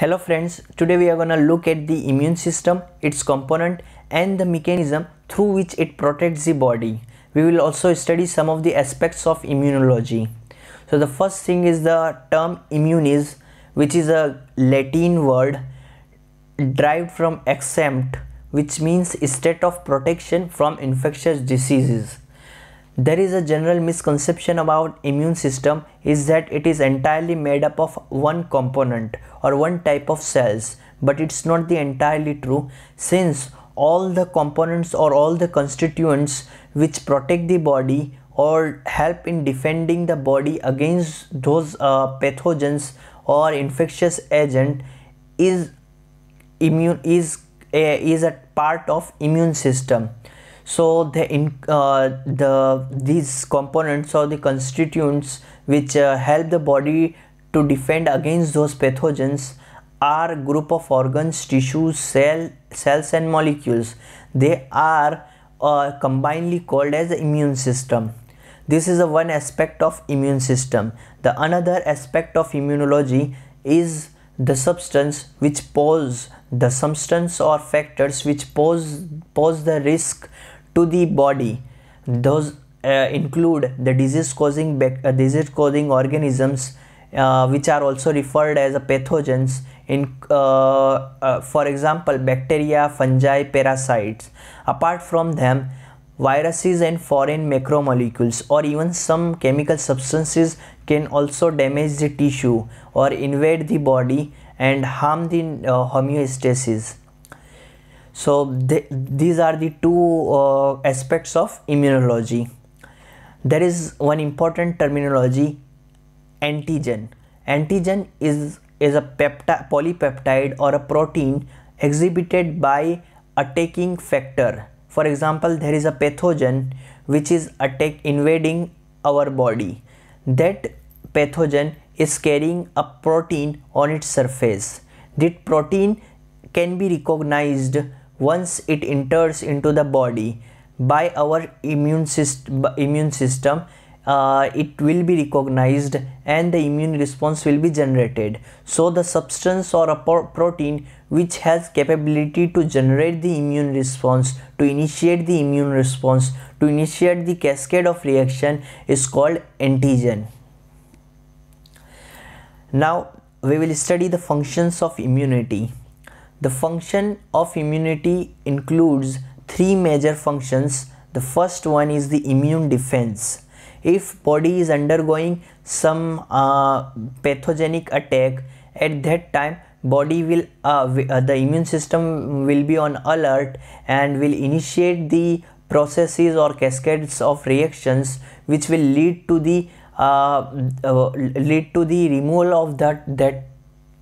Hello friends, today we are gonna look at the immune system, its component and the mechanism through which it protects the body. We will also study some of the aspects of immunology. So the first thing is the term immunis which is a Latin word derived from exempt which means state of protection from infectious diseases. There is a general misconception about immune system is that it is entirely made up of one component or one type of cells but it's not the entirely true since all the components or all the constituents which protect the body or help in defending the body against those uh, pathogens or infectious agent is immune is a, uh, is a part of immune system so the in uh, the these components or the constituents which uh, help the body to defend against those pathogens are group of organs tissues cell cells and molecules they are uh, combinedly called as the immune system this is one aspect of immune system the another aspect of immunology is the substance which pose the substance or factors which pose pose the risk to the body those uh, include the disease causing uh, disease causing organisms uh, which are also referred as pathogens in uh, uh, for example bacteria fungi parasites apart from them viruses and foreign macromolecules or even some chemical substances can also damage the tissue or invade the body and harm the uh, homeostasis so these are the two uh, aspects of immunology there is one important terminology antigen antigen is is a peptide, polypeptide or a protein exhibited by attacking factor for example there is a pathogen which is attack invading our body that pathogen is carrying a protein on its surface that protein can be recognized once it enters into the body by our immune, immune system uh, it will be recognized and the immune response will be generated so the substance or a protein which has capability to generate the immune response to initiate the immune response to initiate the cascade of reaction is called antigen now we will study the functions of immunity the function of immunity includes three major functions. The first one is the immune defense. If body is undergoing some uh, pathogenic attack at that time body will uh, uh, the immune system will be on alert and will initiate the processes or cascades of reactions which will lead to the uh, uh, lead to the removal of that that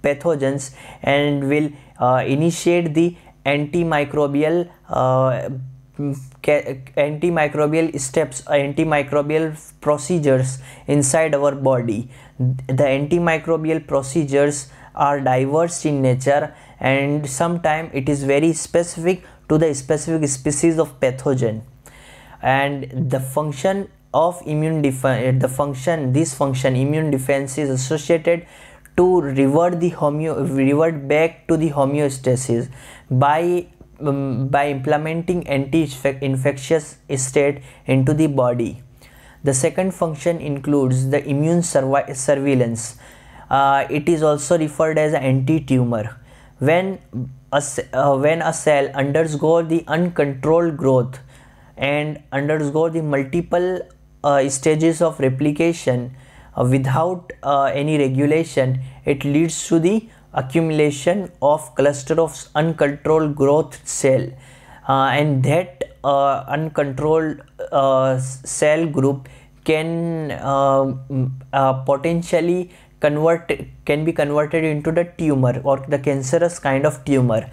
pathogens and will uh, initiate the antimicrobial uh, antimicrobial steps uh, antimicrobial procedures inside our body the antimicrobial procedures are diverse in nature and sometimes it is very specific to the specific species of pathogen and the function of immune defense the function this function immune defense is associated to revert the homeo revert back to the homeostasis by um, by implementing anti-infectious state into the body the second function includes the immune surveillance uh, it is also referred as anti-tumor when a, uh, when a cell undergo the uncontrolled growth and undergo the multiple uh, stages of replication uh, without uh, any regulation it leads to the accumulation of cluster of uncontrolled growth cell uh, and that uncontrolled cell group can um, potentially convert can be converted into the tumor or the cancerous kind of tumor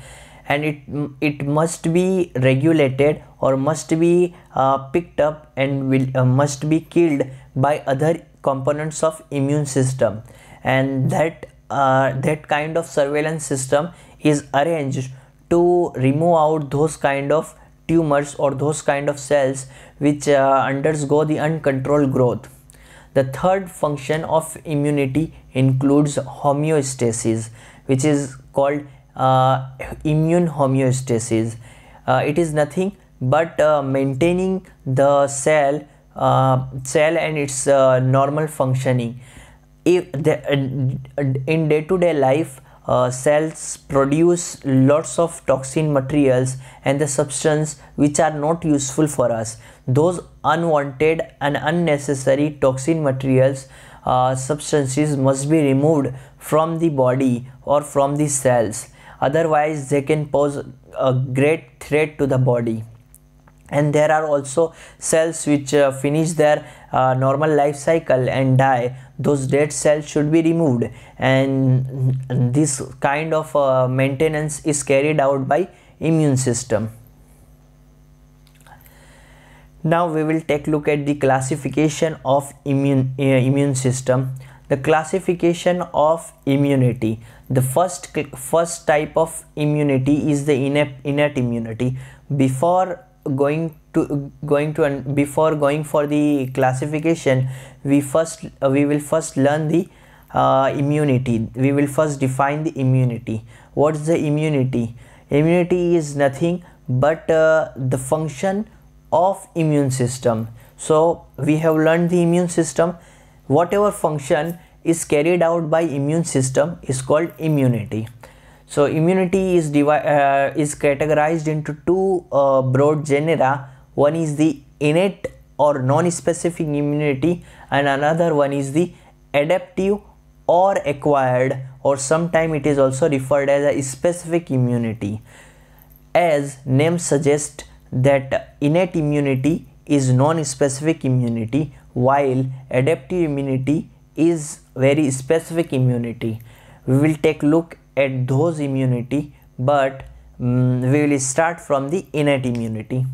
and it it must be regulated or must be uh, picked up and will uh, must be killed by other components of immune system and that uh, that kind of surveillance system is arranged to remove out those kind of tumors or those kind of cells which uh, undergo the uncontrolled growth the third function of immunity includes homeostasis which is called uh, immune homeostasis uh, it is nothing but uh, maintaining the cell uh, cell and its uh, normal functioning if the, in day-to-day -day life uh, cells produce lots of toxin materials and the substance which are not useful for us those unwanted and unnecessary toxin materials uh, substances must be removed from the body or from the cells otherwise they can pose a great threat to the body and there are also cells which uh, finish their uh, normal life cycle and die those dead cells should be removed and this kind of uh, maintenance is carried out by immune system now we will take look at the classification of immune uh, immune system the classification of immunity the first first type of immunity is the innate innate immunity before going to going to and before going for the classification we first uh, we will first learn the uh, immunity we will first define the immunity what's the immunity immunity is nothing but uh, the function of immune system so we have learned the immune system whatever function is carried out by immune system is called immunity so immunity is, uh, is categorized into two uh, broad genera. One is the innate or non-specific immunity and another one is the adaptive or acquired or sometimes it is also referred as a specific immunity. As name suggests that innate immunity is non-specific immunity while adaptive immunity is very specific immunity. We will take look at those immunity but um, we will start from the innate immunity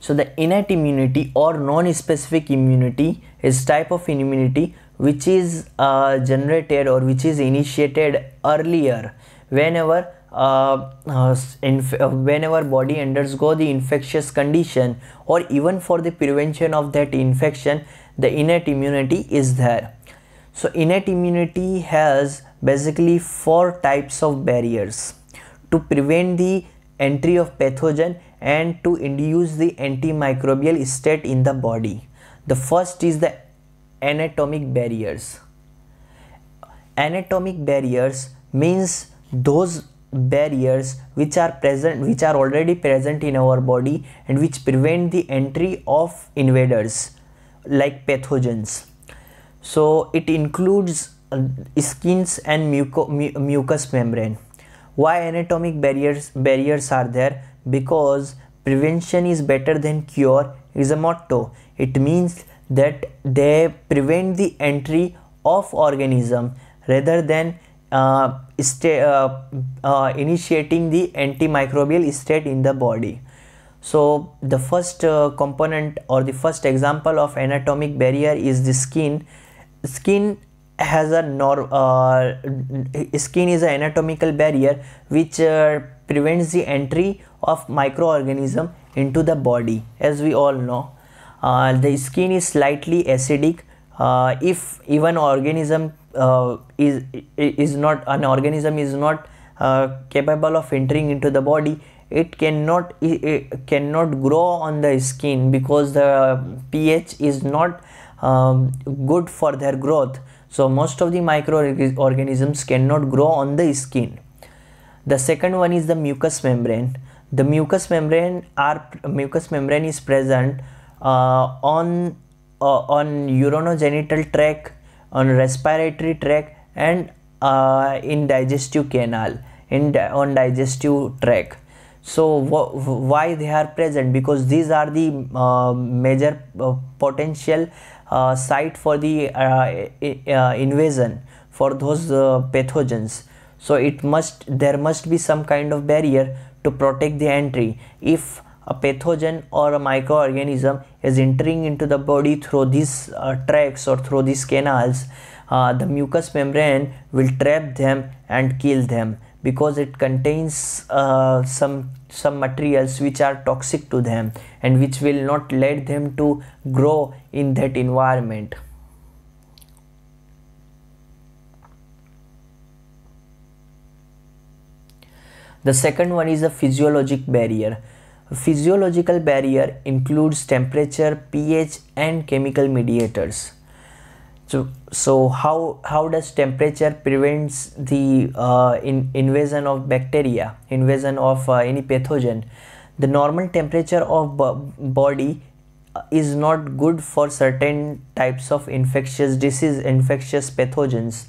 so the innate immunity or non-specific immunity is type of immunity which is uh, generated or which is initiated earlier whenever uh, uh, uh whenever body undergo the infectious condition or even for the prevention of that infection the innate immunity is there so innate immunity has basically four types of barriers to prevent the entry of pathogen and to induce the antimicrobial state in the body. The first is the anatomic barriers. Anatomic barriers means those barriers which are present which are already present in our body and which prevent the entry of invaders like pathogens so it includes uh, skins and muco mu mucous membrane why anatomic barriers barriers are there because prevention is better than cure is a motto it means that they prevent the entry of organism rather than uh, stay, uh, uh, initiating the antimicrobial state in the body so the first uh, component or the first example of anatomic barrier is the skin skin has a nor uh, skin is an anatomical barrier which uh, prevents the entry of microorganism into the body as we all know uh, the skin is slightly acidic uh, if even organism uh, is is not an organism is not uh, capable of entering into the body it cannot it cannot grow on the skin because the ph is not um, good for their growth so most of the microorganisms cannot grow on the skin the second one is the mucous membrane the mucous membrane are mucous membrane is present uh, on uh, on urogenital tract on respiratory tract and uh, in digestive canal in di on digestive tract so why they are present because these are the uh, major uh, potential uh, site for the uh, uh, invasion for those pathogens so it must there must be some kind of barrier to protect the entry if a pathogen or a microorganism is entering into the body through these uh, tracks or through these canals uh, the mucous membrane will trap them and kill them because it contains uh, some some materials which are toxic to them and which will not let them to grow in that environment the second one is a physiologic barrier physiological barrier includes temperature ph and chemical mediators so, so how how does temperature prevents the uh, in, invasion of bacteria, invasion of uh, any pathogen? The normal temperature of body uh, is not good for certain types of infectious disease, infectious pathogens,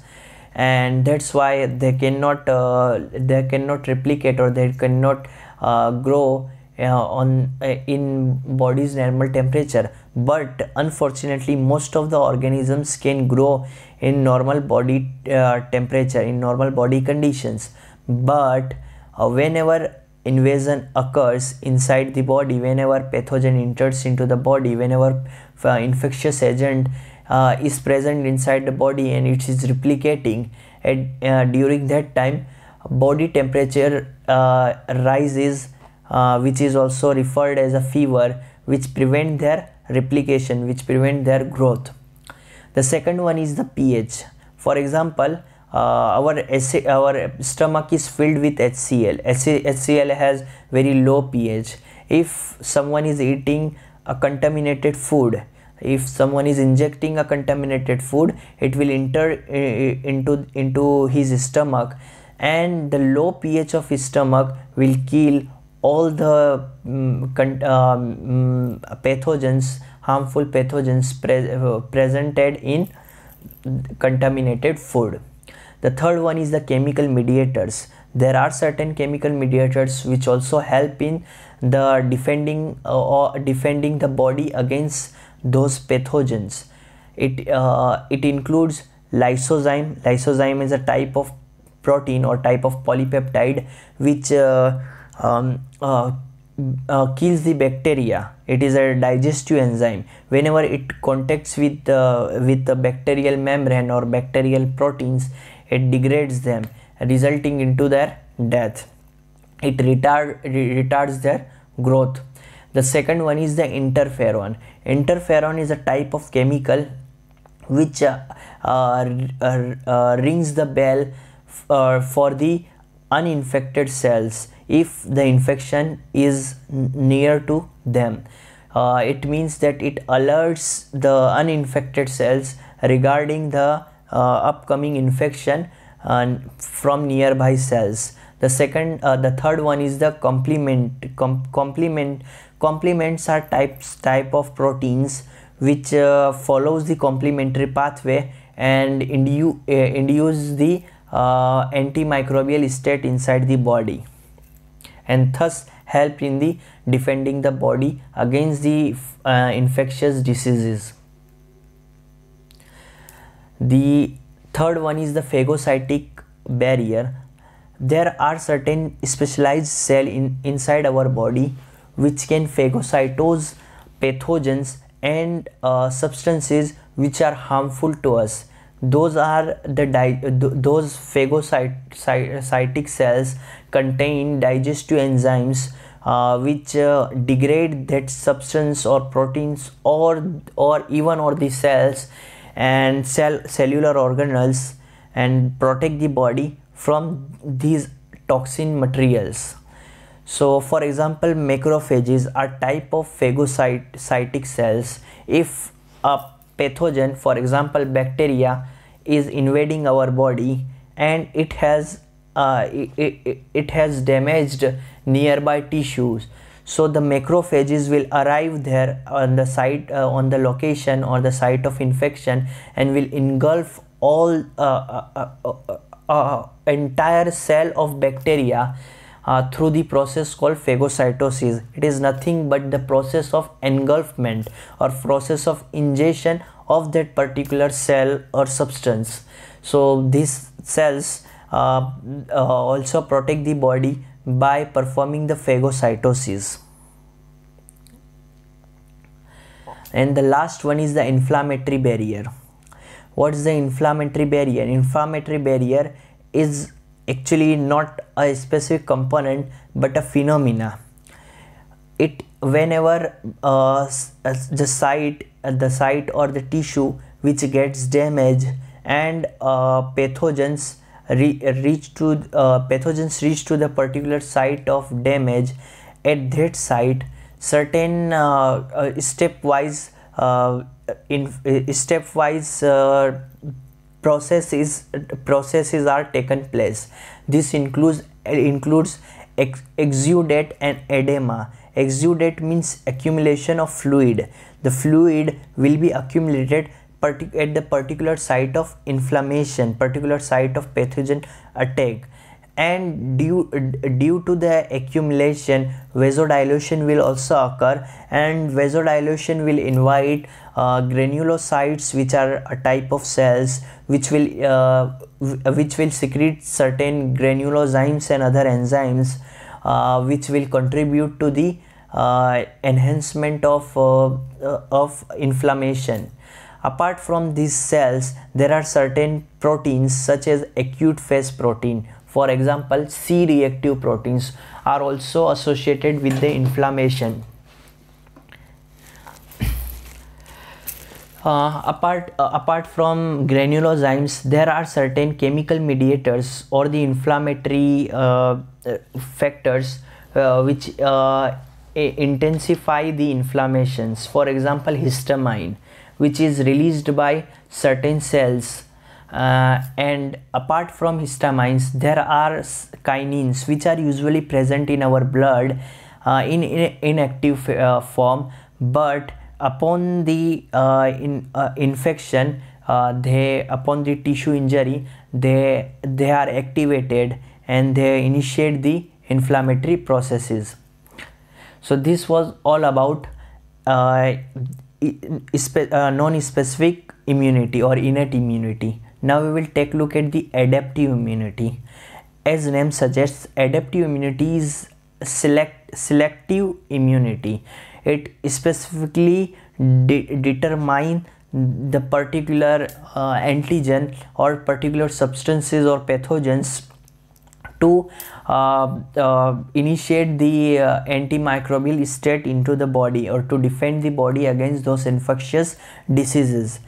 and that's why they cannot uh, they cannot replicate or they cannot uh, grow uh, on uh, in body's normal temperature but unfortunately most of the organisms can grow in normal body uh, temperature in normal body conditions but whenever invasion occurs inside the body whenever pathogen enters into the body whenever uh, infectious agent uh, is present inside the body and it is replicating at, uh, during that time body temperature rises uh, which is also referred as a fever which prevent their replication which prevent their growth the second one is the ph for example uh, our our stomach is filled with hcl hcl has very low ph if someone is eating a contaminated food if someone is injecting a contaminated food it will enter uh, into into his stomach and the low ph of his stomach will kill all the um, pathogens harmful pathogens pre- uh, presented in contaminated food the third one is the chemical mediators there are certain chemical mediators which also help in the defending uh, or defending the body against those pathogens it uh, it includes lysozyme lysozyme is a type of protein or type of polypeptide which uh, um, uh, uh, kills the bacteria it is a digestive enzyme whenever it contacts with uh, with the bacterial membrane or bacterial proteins it degrades them resulting into their death it retard, retards their growth the second one is the interferon interferon is a type of chemical which uh, uh, uh, uh rings the bell uh, for the uninfected cells if the infection is near to them. Uh, it means that it alerts the uninfected cells regarding the uh, upcoming infection from nearby cells. The second, uh, the third one is the complement. Com complement complements are types type of proteins which uh, follows the complementary pathway and indu uh, induce the antimicrobial state inside the body and thus help in the defending the body against the uh, infectious diseases the third one is the phagocytic barrier there are certain specialized cell in inside our body which can phagocytose pathogens and uh, substances which are harmful to us those are the di- those phagocytic cells contain digestive enzymes uh, which uh, degrade that substance or proteins or or even or the cells and cell cellular organelles and protect the body from these toxin materials so for example macrophages are type of phagocytic cells if a pathogen for example bacteria is invading our body and it has uh, it, it, it has damaged nearby tissues so the macrophages will arrive there on the site uh, on the location or the site of infection and will engulf all uh, uh, uh, uh entire cell of bacteria uh, through the process called phagocytosis it is nothing but the process of engulfment or process of ingestion of that particular cell or substance so these cells uh, uh, also protect the body by performing the phagocytosis and the last one is the inflammatory barrier what's the inflammatory barrier inflammatory barrier is actually not a specific component but a phenomena it whenever uh, uh the site uh, the site or the tissue which gets damaged and uh, pathogens re reach to uh, pathogens reach to the particular site of damage at that site certain uh, stepwise in stepwise processes processes are taken place this includes includes ex exudate and edema exudate means accumulation of fluid the fluid will be accumulated at the particular site of inflammation particular site of pathogen attack and due due to the accumulation vasodilation will also occur and vasodilation will invite uh, granulocytes which are a type of cells which will uh, which will secrete certain granulozymes and other enzymes uh, which will contribute to the uh, enhancement of uh, uh, of inflammation apart from these cells there are certain proteins such as acute phase protein for example, C-reactive proteins are also associated with the inflammation. Uh, apart uh, apart from granulozymes there are certain chemical mediators or the inflammatory uh, factors uh, which uh, intensify the inflammations for example histamine which is released by certain cells uh, and apart from histamines there are kinins which are usually present in our blood uh, in, in inactive uh, form but upon the uh, in, uh, infection uh, they upon the tissue injury they they are activated and they initiate the inflammatory processes so this was all about non-specific immunity or innate immunity now we will take look at the adaptive immunity. As name suggests, adaptive immunity is select selective immunity. It specifically de determine the particular uh, antigen or particular substances or pathogens to uh, uh, initiate the uh, antimicrobial state into the body or to defend the body against those infectious diseases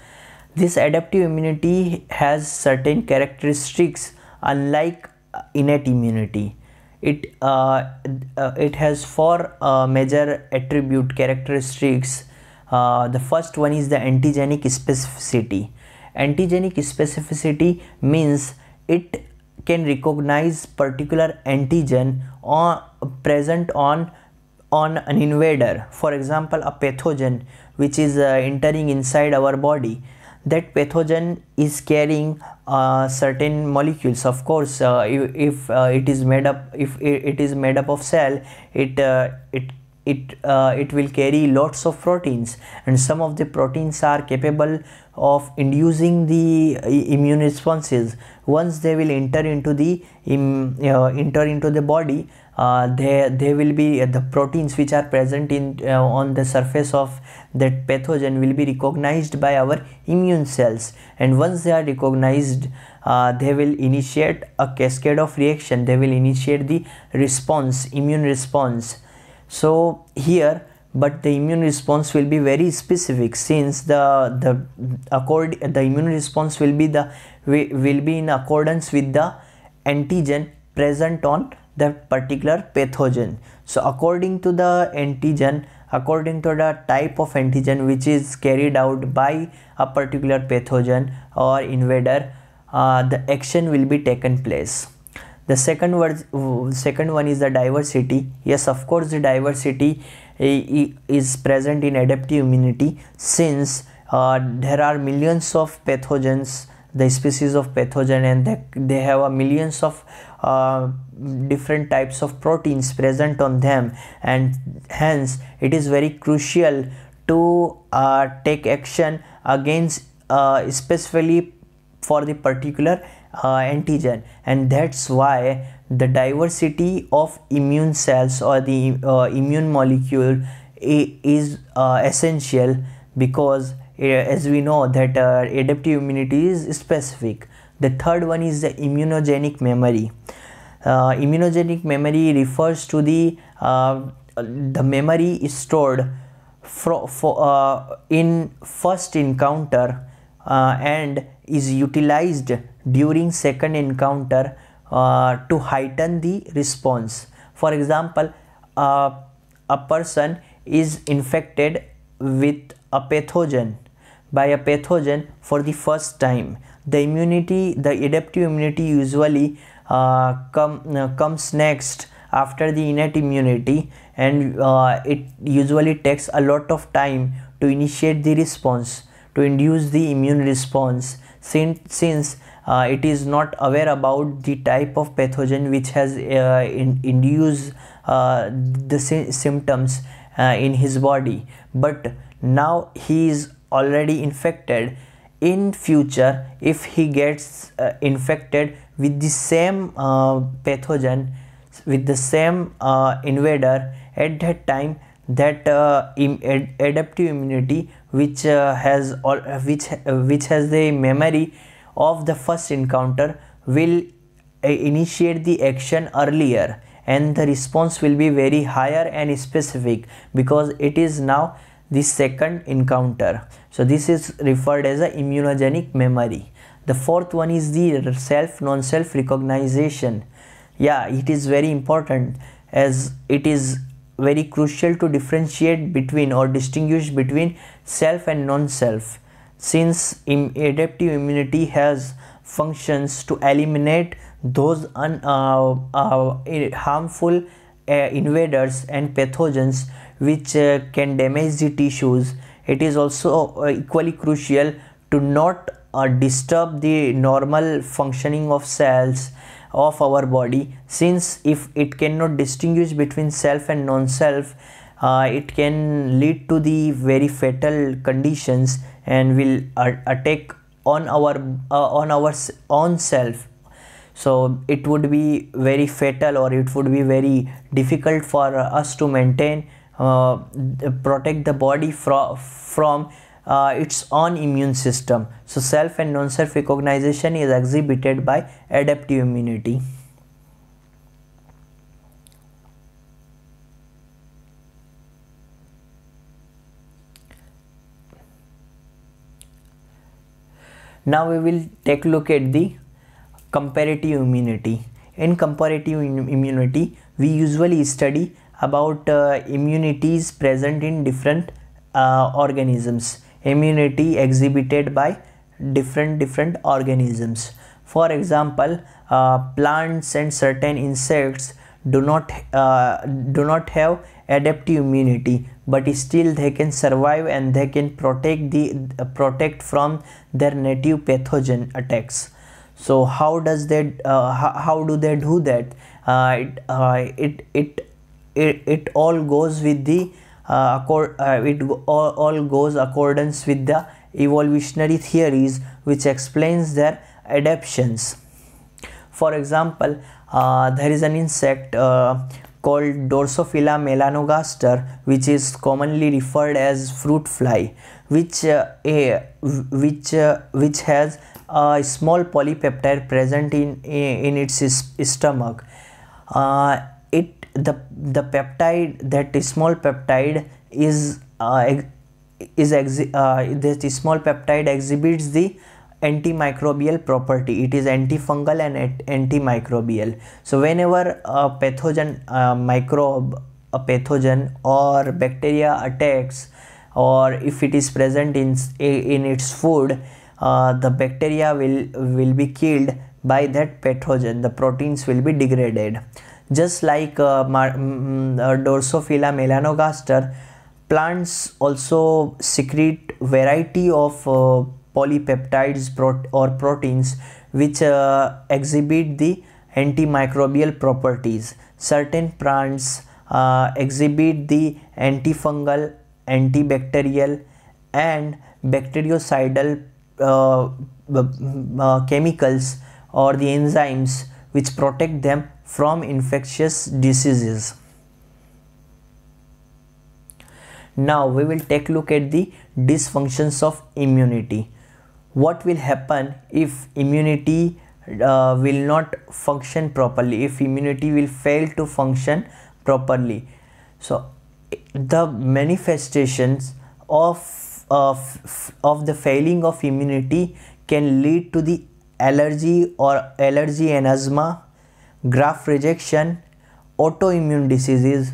this adaptive immunity has certain characteristics unlike uh, innate immunity. It, uh, uh, it has four uh, major attribute characteristics. Uh, the first one is the antigenic specificity. Antigenic specificity means it can recognize particular antigen on, present on on an invader for example a pathogen which is uh, entering inside our body that pathogen is carrying uh, certain molecules of course uh, if, if uh, it is made up if it is made up of cell it uh, it it uh, it will carry lots of proteins and some of the proteins are capable of inducing the uh, immune responses once they will enter into the um, enter into the body uh, they they will be uh, the proteins which are present in uh, on the surface of that pathogen will be recognized by our immune cells and once they are recognized uh, they will initiate a cascade of reaction they will initiate the response immune response so here but the immune response will be very specific since the the accord the immune response will be the will be in accordance with the antigen present on that particular pathogen so according to the antigen according to the type of antigen which is carried out by a particular pathogen or invader uh, the action will be taken place the second word second one is the diversity yes of course the diversity eh, is present in adaptive immunity since uh, there are millions of pathogens the species of pathogen and they, they have a millions of uh, different types of proteins present on them and hence it is very crucial to uh, take action against uh, specifically for the particular uh, antigen and that's why the diversity of immune cells or the uh, immune molecule is essential because as we know that adaptive immunity is specific the third one is the immunogenic memory uh, immunogenic memory refers to the uh, the memory is stored for, for uh, in first encounter uh, and is utilized during second encounter uh, to heighten the response for example uh, a person is infected with a pathogen by a pathogen for the first time. The immunity, the adaptive immunity usually uh, come, uh, comes next after the innate immunity and uh, it usually takes a lot of time to initiate the response to induce the immune response since, since uh, it is not aware about the type of pathogen which has uh, in, induced uh, the sy symptoms uh, in his body but now he is already infected in future if he gets uh, infected with the same uh, pathogen with the same uh, invader at that time that uh, Im ad adaptive immunity which uh, has all which which has the memory of the first encounter will uh, initiate the action earlier and the response will be very higher and specific because it is now the second encounter. So this is referred as a immunogenic memory. The fourth one is the self non-self recognition. Yeah, it is very important as it is very crucial to differentiate between or distinguish between self and non-self since adaptive immunity has functions to eliminate those un, uh, uh, harmful uh, invaders and pathogens which uh, can damage the tissues it is also uh, equally crucial to not uh, disturb the normal functioning of cells of our body since if it cannot distinguish between self and non-self uh, it can lead to the very fatal conditions and will uh, attack on our uh, on our own self so it would be very fatal or it would be very difficult for us to maintain uh, protect the body fro from uh, its own immune system. So self and non-self recognition is exhibited by adaptive immunity. Now we will take a look at the comparative immunity. In comparative immunity, we usually study about uh, immunities present in different uh, organisms immunity exhibited by different different organisms for example uh, plants and certain insects do not uh, do not have adaptive immunity but still they can survive and they can protect the protect from their native pathogen attacks so how does that uh, how do they do that uh, it it it it, it all goes with the uh, accord, uh, it all, all goes accordance with the evolutionary theories which explains their adaptations. For example, uh, there is an insect uh, called Dorsophila melanogaster which is commonly referred as fruit fly which uh, a, which uh, which has a small polypeptide present in in its stomach uh, the the peptide that small peptide is uh, is uh, this small peptide exhibits the antimicrobial property it is antifungal and antimicrobial so whenever a pathogen a microbe a pathogen or bacteria attacks or if it is present in in its food uh, the bacteria will will be killed by that pathogen the proteins will be degraded just like uh, mm, mm, uh melanogaster plants also secrete variety of uh, polypeptides prot or proteins which uh, exhibit the antimicrobial properties certain plants uh, exhibit the antifungal antibacterial and bactericidal uh, uh, chemicals or the enzymes which protect them from infectious diseases. Now we will take a look at the dysfunctions of immunity. What will happen if immunity uh, will not function properly, if immunity will fail to function properly. So the manifestations of, of, of the failing of immunity can lead to the allergy or allergy and asthma graft rejection, autoimmune diseases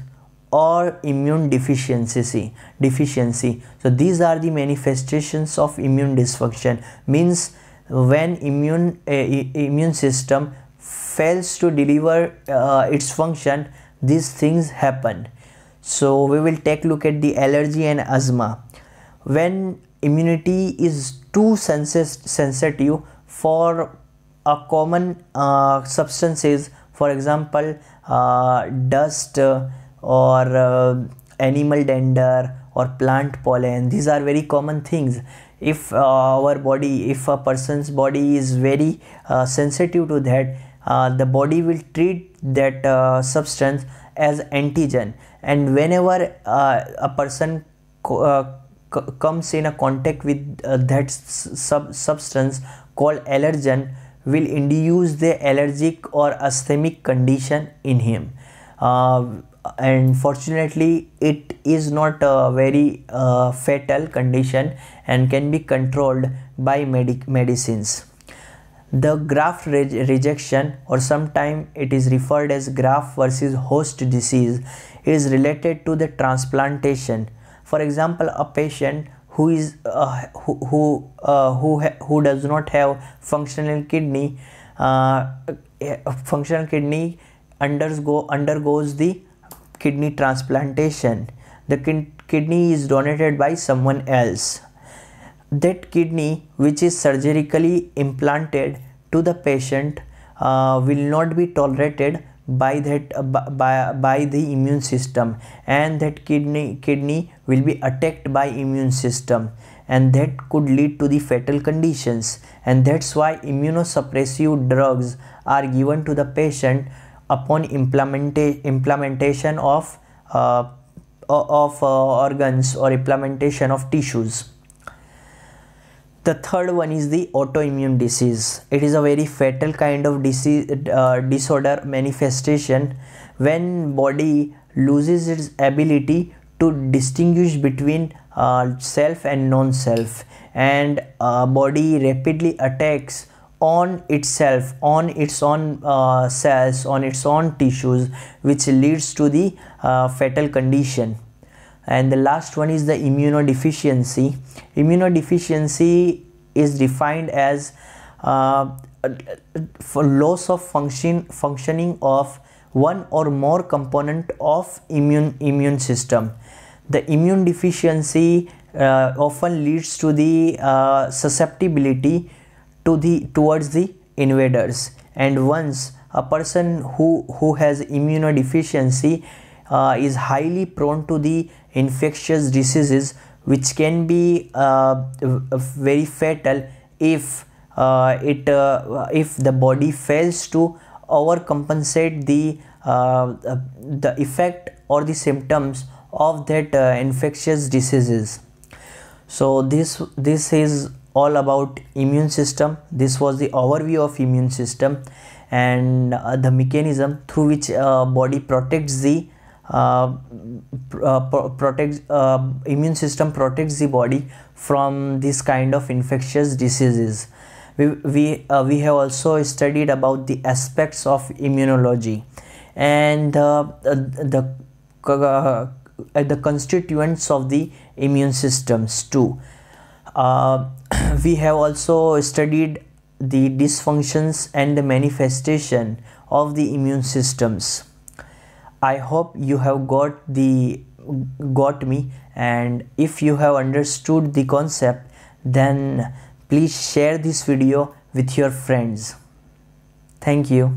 or immune deficiency deficiency so these are the manifestations of immune dysfunction means when immune uh, immune system fails to deliver uh, its function these things happen so we will take look at the allergy and asthma when immunity is too sensitive for a common uh, substances for example uh, dust or uh, animal dander or plant pollen these are very common things if uh, our body if a person's body is very uh, sensitive to that uh, the body will treat that substance as antigen and whenever a person comes in a contact with uh, that sub substance called allergen will induce the allergic or asthmatic condition in him uh, and fortunately it is not a very uh, fatal condition and can be controlled by medic medicines the graft re rejection or sometimes it is referred as graft versus host disease is related to the transplantation for example a patient who is uh, who who uh, who, who does not have functional kidney uh, functional kidney undergo undergoes the kidney transplantation the kin- kidney is donated by someone else that kidney which is surgically implanted to the patient uh, will not be tolerated by that uh, by, by the immune system and that kidney kidney will be attacked by immune system and that could lead to the fatal conditions and that's why immunosuppressive drugs are given to the patient upon implementa implementation of uh, of uh, organs or implementation of tissues the third one is the autoimmune disease it is a very fatal kind of disease uh, disorder manifestation when body loses its ability to distinguish between uh, self and non-self and uh, body rapidly attacks on itself on its own uh, cells on its own tissues which leads to the uh, fatal condition and the last one is the immunodeficiency immunodeficiency is defined as uh, loss of function functioning of one or more component of immune immune system the immune deficiency uh, often leads to the uh, susceptibility to the towards the invaders and once a person who who has immunodeficiency uh, is highly prone to the infectious diseases which can be uh, very fatal if uh, it uh, if the body fails to overcompensate the uh, the effect or the symptoms of that uh, infectious diseases so this this is all about immune system this was the overview of immune system and uh, the mechanism through which body protects the uh, uh, protects uh, immune system protects the body from this kind of infectious diseases we we, uh, we have also studied about the aspects of immunology and uh, the uh, the constituents of the immune systems too we have also studied the dysfunctions and the manifestation of the immune systems I hope you have got the got me and if you have understood the concept then please share this video with your friends. Thank you.